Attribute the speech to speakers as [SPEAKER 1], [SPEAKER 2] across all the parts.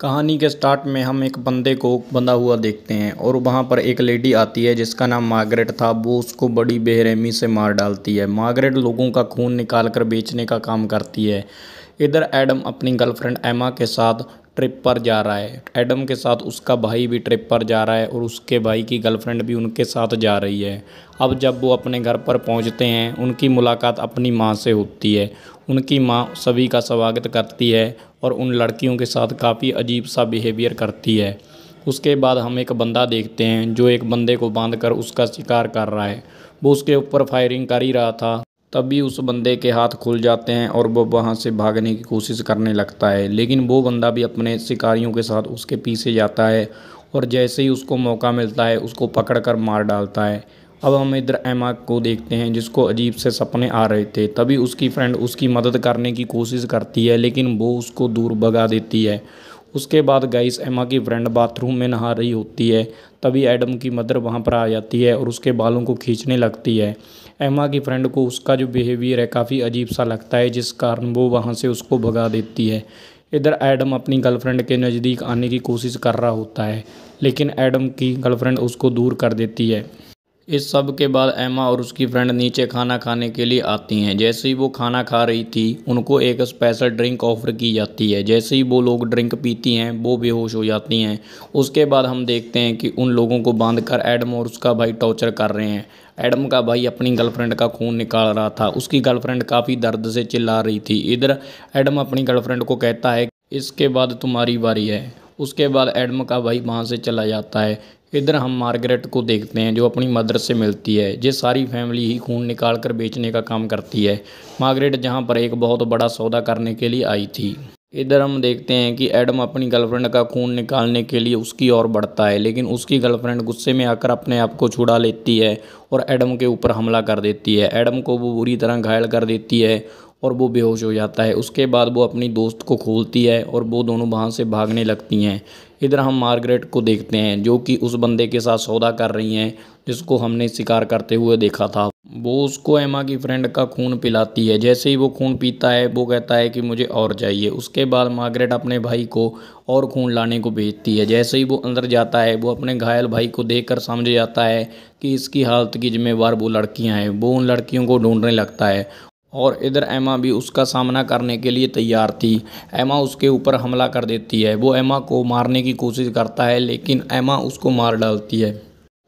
[SPEAKER 1] कहानी के स्टार्ट में हम एक बंदे को बंधा हुआ देखते हैं और वहाँ पर एक लेडी आती है जिसका नाम मार्गरेट था वो उसको बड़ी बेरहमी से मार डालती है मार्गरेट लोगों का खून निकाल कर बेचने का काम करती है इधर एडम अपनी गर्लफ्रेंड एमा के साथ ट्रिप पर जा रहा है एडम के साथ उसका भाई भी ट्रिप पर जा रहा है और उसके भाई की गर्लफ्रेंड भी उनके साथ जा रही है अब जब वो अपने घर पर पहुंचते हैं उनकी मुलाकात अपनी माँ से होती है उनकी माँ सभी का स्वागत करती है और उन लड़कियों के साथ काफ़ी अजीब सा बिहेवियर करती है उसके बाद हम एक बंदा देखते हैं जो एक बंदे को बांध कर उसका शिकार कर रहा है वो उसके ऊपर फायरिंग कर ही रहा था तभी उस बंदे के हाथ खुल जाते हैं और वो वहाँ से भागने की कोशिश करने लगता है लेकिन वो बंदा भी अपने शिकारियों के साथ उसके पीछे जाता है और जैसे ही उसको मौका मिलता है उसको पकड़ कर मार डालता है अब हम इधर एमा को देखते हैं जिसको अजीब से सपने आ रहे थे तभी उसकी फ्रेंड उसकी मदद करने की कोशिश करती है लेकिन वो उसको दूर भगा देती है उसके बाद गाइस एमा की फ्रेंड बाथरूम में नहा रही होती है तभी एडम की मदर वहाँ पर आ जाती है और उसके बालों को खींचने लगती है एमा की फ्रेंड को उसका जो बिहेवियर है काफ़ी अजीब सा लगता है जिस कारण वो वहाँ से उसको भगा देती है इधर एडम अपनी गर्लफ्रेंड के नज़दीक आने की कोशिश कर रहा होता है लेकिन एडम की गर्लफ्रेंड उसको दूर कर देती है इस सब के बाद एमा और उसकी फ्रेंड नीचे खाना खाने के लिए आती हैं जैसे ही वो खाना खा रही थी उनको एक स्पेशल ड्रिंक ऑफर की जाती है जैसे ही वो लोग ड्रिंक पीती हैं वो बेहोश हो जाती हैं उसके बाद हम देखते हैं कि उन लोगों को बांध कर एडम और उसका भाई टॉर्चर कर रहे हैं एडम का भाई अपनी गर्लफ्रेंड का खून निकाल रहा था उसकी गर्लफ्रेंड काफ़ी दर्द से चिल्ला रही थी इधर एडम अपनी गर्लफ्रेंड को कहता है इसके बाद तुम्हारी बारी है उसके बाद एडम का भाई वहाँ से चला जाता है इधर हम मार्गरेट को देखते हैं जो अपनी मदर से मिलती है ये सारी फैमिली ही खून निकाल कर बेचने का काम करती है मार्गरेट जहाँ पर एक बहुत बड़ा सौदा करने के लिए आई थी इधर हम देखते हैं कि एडम अपनी गर्लफ्रेंड का खून निकालने के लिए उसकी ओर बढ़ता है लेकिन उसकी गर्लफ्रेंड गुस्से में आकर अपने आप को छुड़ा लेती है और एडम के ऊपर हमला कर देती है एडम को वो बुरी तरह घायल कर देती है और वो बेहोश हो जाता है उसके बाद वो अपनी दोस्त को खोलती है और वो दोनों वहाँ से भागने लगती हैं इधर हम मार्गरेट को देखते हैं जो कि उस बंदे के साथ सौदा कर रही हैं जिसको हमने शिकार करते हुए देखा था वो उसको एमा की फ्रेंड का खून पिलाती है जैसे ही वो खून पीता है वो कहता है कि मुझे और चाहिए उसके बाद मार्गरेट अपने भाई को और खून लाने को भेजती है जैसे ही वो अंदर जाता है वो अपने घायल भाई को देख समझ जाता है कि इसकी हालत की जिम्मेवार वो लड़कियाँ हैं वो उन लड़कियों को ढूंढने लगता है और इधर एमा भी उसका सामना करने के लिए तैयार थी एमा उसके ऊपर हमला कर देती है वो एमा को मारने की कोशिश करता है लेकिन एमा उसको मार डालती है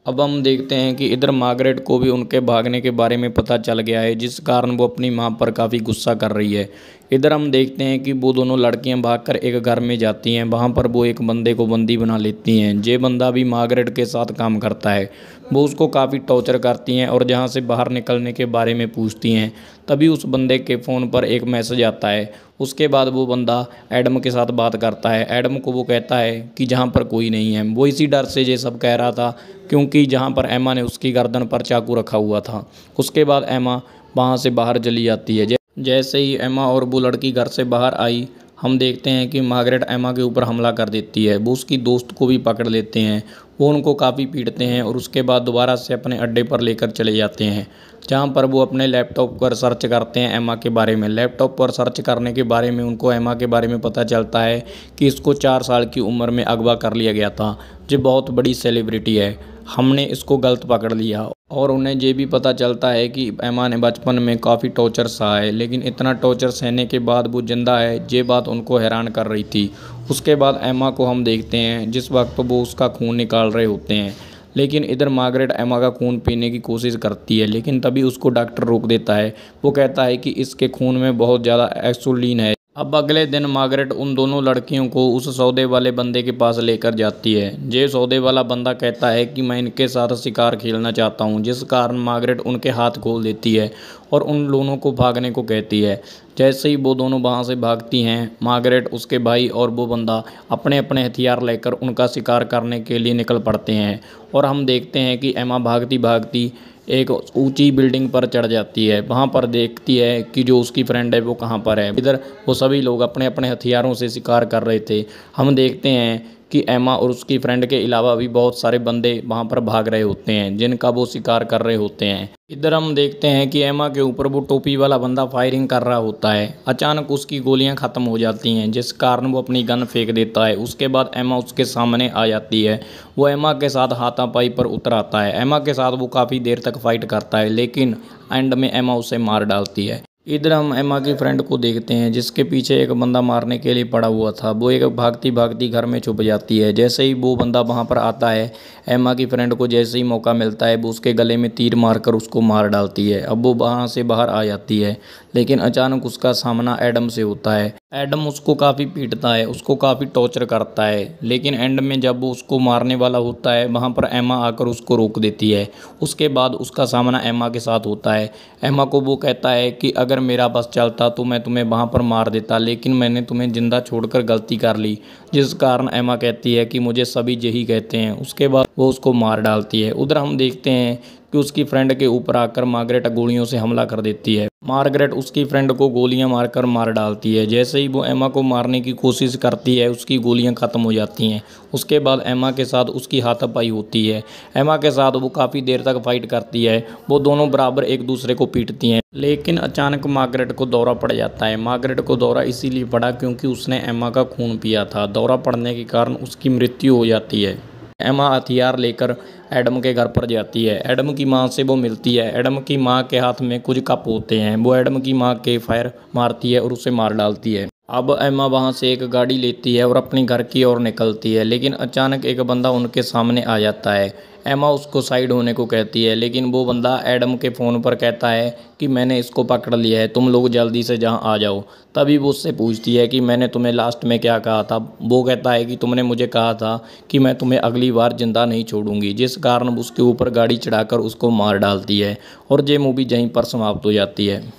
[SPEAKER 1] अब हम देखते हैं कि इधर मार्गरेट को भी उनके भागने के बारे में पता चल गया है जिस कारण वो अपनी माँ पर काफ़ी गुस्सा कर रही है इधर हम देखते हैं कि वो दोनों लड़कियाँ भागकर एक घर में जाती हैं वहाँ पर वो एक बंदे को बंदी बना लेती हैं जे बंदा भी मार्गरेट के साथ काम करता है वो उसको काफ़ी टॉर्चर करती हैं और जहाँ से बाहर निकलने के बारे में पूछती हैं तभी उस बंदे के फ़ोन पर एक मैसेज आता है उसके बाद वो बंदा एडम के साथ बात करता है एडम को वो कहता है कि जहाँ पर कोई नहीं है वो इसी डर से ये सब कह रहा था क्योंकि जहाँ पर एमा ने उसकी गर्दन पर चाकू रखा हुआ था उसके बाद एमा वहाँ से बाहर चली जाती है जैसे ही एमा और वो लड़की घर से बाहर आई हम देखते हैं कि मार्गरेट एमा के ऊपर हमला कर देती है वो उसकी दोस्त को भी पकड़ लेते हैं वो उनको काफ़ी पीटते हैं और उसके बाद दोबारा से अपने अड्डे पर लेकर चले जाते हैं जहाँ पर वो अपने लैपटॉप पर सर्च करते हैं एमा के बारे में लैपटॉप पर सर्च करने के बारे में उनको एमा के बारे में पता चलता है कि इसको चार साल की उम्र में अगवा कर लिया गया था जो बहुत बड़ी सेलिब्रिटी है हमने इसको गलत पकड़ लिया और उन्हें ये भी पता चलता है कि ऐमा ने बचपन में काफ़ी टॉर्चर सहा है लेकिन इतना टॉर्चर सहने के बाद वो ज़िंदा है ये बात उनको हैरान कर रही थी उसके बाद एमा को हम देखते हैं जिस वक्त वो उसका खून निकाल रहे होते हैं लेकिन इधर मार्गरेट एमा का खून पीने की कोशिश करती है लेकिन तभी उसको डॉक्टर रोक देता है वो कहता है कि इसके खून में बहुत ज़्यादा एक्सोलिन है अब अगले दिन मार्गरेट उन दोनों लड़कियों को उस सौदे वाले बंदे के पास लेकर जाती है जे सौदे वाला बंदा कहता है कि मैं इनके साथ शिकार खेलना चाहता हूँ जिस कारण मार्गरेट उनके हाथ खोल देती है और उन दोनों को भागने को कहती है जैसे ही वो दोनों वहाँ से भागती हैं मार्गरेट उसके भाई और वो बंदा अपने अपने हथियार लेकर उनका शिकार करने के लिए निकल पड़ते हैं और हम देखते हैं कि एमा भागती भागती एक ऊंची बिल्डिंग पर चढ़ जाती है वहाँ पर देखती है कि जो उसकी फ्रेंड है वो कहाँ पर है इधर वो सभी लोग अपने अपने हथियारों से शिकार कर रहे थे हम देखते हैं कि एमा और उसकी फ्रेंड के अलावा भी बहुत सारे बंदे वहाँ पर भाग रहे होते हैं जिनका वो शिकार कर रहे होते हैं इधर हम देखते हैं कि एमा के ऊपर वो टोपी वाला बंदा फायरिंग कर रहा होता है अचानक उसकी गोलियां ख़त्म हो जाती हैं जिस कारण वो अपनी गन फेंक देता है उसके बाद एमा उसके सामने आ जाती है वो एमा के साथ हाथापाई पर उतर आता है एमा के साथ वो काफ़ी देर तक फाइट करता है लेकिन एंड में एमा उसे मार डालती है इधर हम एमा की फ्रेंड को देखते हैं जिसके पीछे एक बंदा मारने के लिए पड़ा हुआ था वो एक भागती भागती घर में छुप जाती है जैसे ही वो बंदा वहाँ पर आता है एमा की फ्रेंड को जैसे ही मौका मिलता है वो उसके गले में तीर मारकर उसको मार डालती है अब वो वहाँ से बाहर आ जाती है लेकिन अचानक उसका सामना एडम से होता है एडम उसको काफ़ी पीटता है उसको काफ़ी टॉर्चर करता है लेकिन एंड में जब उसको मारने वाला होता है वहाँ पर एमा आकर उसको रोक देती है उसके बाद उसका सामना एमा के साथ होता है एमा को वो कहता है कि अगर मेरा बस चलता तो मैं तुम्हें वहाँ पर मार देता लेकिन मैंने तुम्हें ज़िंदा छोड़कर गलती कर ली जिस कारण एमा कहती है कि मुझे सभी यही कहते हैं उसके बाद वो उसको मार डालती है उधर हम देखते हैं कि उसकी फ्रेंड के ऊपर आकर मार्गरेट गोलियों से हमला कर देती है मार्गरेट उसकी फ्रेंड को गोलियां मारकर मार डालती है जैसे ही वो एमा को मारने की कोशिश करती है उसकी गोलियां ख़त्म हो जाती हैं उसके बाद एमा के साथ उसकी हाथापाई होती है एमा के साथ वो काफ़ी देर तक फाइट करती है वो दोनों बराबर एक दूसरे को पीटती हैं लेकिन अचानक मार्गरेट को दौरा पड़ जाता है मार्गरेट को दौरा इसीलिए पड़ा क्योंकि उसने एमा का खून पिया था दौरा पड़ने के कारण उसकी मृत्यु हो जाती है एमा हथियार लेकर एडम के घर पर जाती है एडम की माँ से वो मिलती है एडम की माँ के हाथ में कुछ कप होते हैं वो एडम की माँ के फायर मारती है और उसे मार डालती है अब एमा वहाँ से एक गाड़ी लेती है और अपनी घर की ओर निकलती है लेकिन अचानक एक बंदा उनके सामने आ जाता है एमा उसको साइड होने को कहती है लेकिन वो बंदा एडम के फ़ोन पर कहता है कि मैंने इसको पकड़ लिया है तुम लोग जल्दी से जहाँ आ जाओ तभी वो उससे पूछती है कि मैंने तुम्हें लास्ट में क्या कहा था वो कहता है कि तुमने मुझे कहा था कि मैं तुम्हें अगली बार ज़िंदा नहीं छोड़ूंगी जिस कारण उसके ऊपर गाड़ी चढ़ाकर उसको मार डालती है और ये मूवी यहीं पर समाप्त हो जाती है